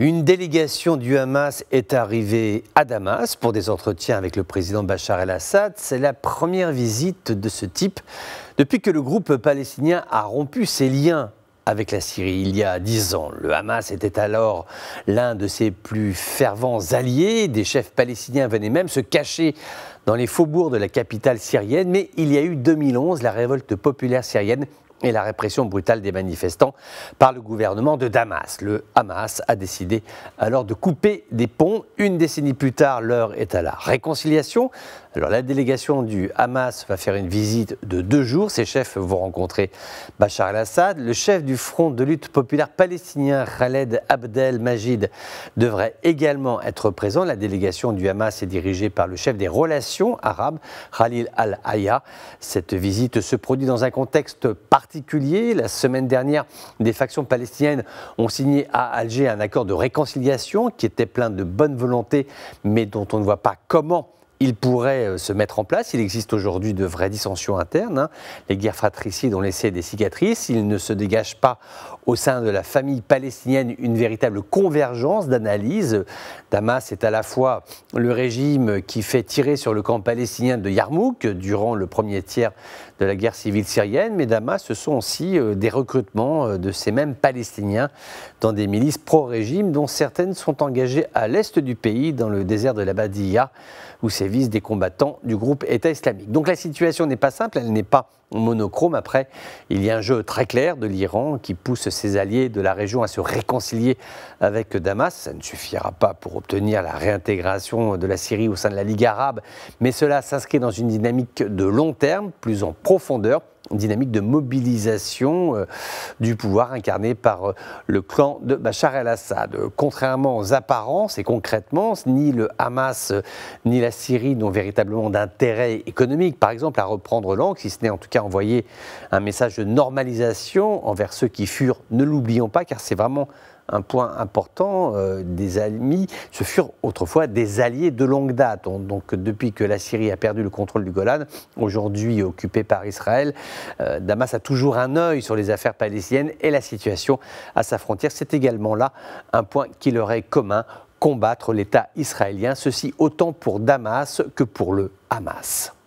Une délégation du Hamas est arrivée à Damas pour des entretiens avec le président Bachar el-Assad. C'est la première visite de ce type depuis que le groupe palestinien a rompu ses liens avec la Syrie il y a dix ans. Le Hamas était alors l'un de ses plus fervents alliés. Des chefs palestiniens venaient même se cacher dans les faubourgs de la capitale syrienne. Mais il y a eu 2011, la révolte populaire syrienne et la répression brutale des manifestants par le gouvernement de Damas. Le Hamas a décidé alors de couper des ponts. Une décennie plus tard, l'heure est à la réconciliation la délégation du Hamas va faire une visite de deux jours. Ses chefs vont rencontrer Bachar el-Assad. Le chef du Front de lutte populaire palestinien, Khaled Abdel Majid, devrait également être présent. La délégation du Hamas est dirigée par le chef des relations arabes, Khalil al-Aya. Cette visite se produit dans un contexte particulier. La semaine dernière, des factions palestiniennes ont signé à Alger un accord de réconciliation qui était plein de bonne volonté, mais dont on ne voit pas comment il pourrait euh, se mettre en place. Il existe aujourd'hui de vraies dissensions internes. Hein. Les guerres fratricides ont laissé des cicatrices. Il ne se dégage pas au sein de la famille palestinienne une véritable convergence d'analyse. Damas est à la fois le régime qui fait tirer sur le camp palestinien de Yarmouk durant le premier tiers de la guerre civile syrienne, mais Damas, ce sont aussi euh, des recrutements euh, de ces mêmes Palestiniens dans des milices pro-régime, dont certaines sont engagées à l'est du pays, dans le désert de la Badia, où ces vise des combattants du groupe État islamique. Donc la situation n'est pas simple, elle n'est pas monochrome. Après, il y a un jeu très clair de l'Iran qui pousse ses alliés de la région à se réconcilier avec Damas. Ça ne suffira pas pour obtenir la réintégration de la Syrie au sein de la Ligue arabe, mais cela s'inscrit dans une dynamique de long terme, plus en profondeur, dynamique de mobilisation euh, du pouvoir incarné par euh, le clan de Bachar el-Assad. Contrairement aux apparences et concrètement, ni le Hamas euh, ni la Syrie n'ont véritablement d'intérêt économique, par exemple, à reprendre l'angle, si ce n'est en tout cas envoyer un message de normalisation envers ceux qui furent, ne l'oublions pas, car c'est vraiment un point important, euh, des amis, ce furent autrefois des alliés de longue date. donc depuis que la Syrie a perdu le contrôle du Golan, aujourd'hui occupé par Israël, euh, Damas a toujours un œil sur les affaires palestiniennes et la situation à sa frontière. C'est également là un point qui leur est commun combattre l'État israélien, ceci autant pour Damas que pour le Hamas.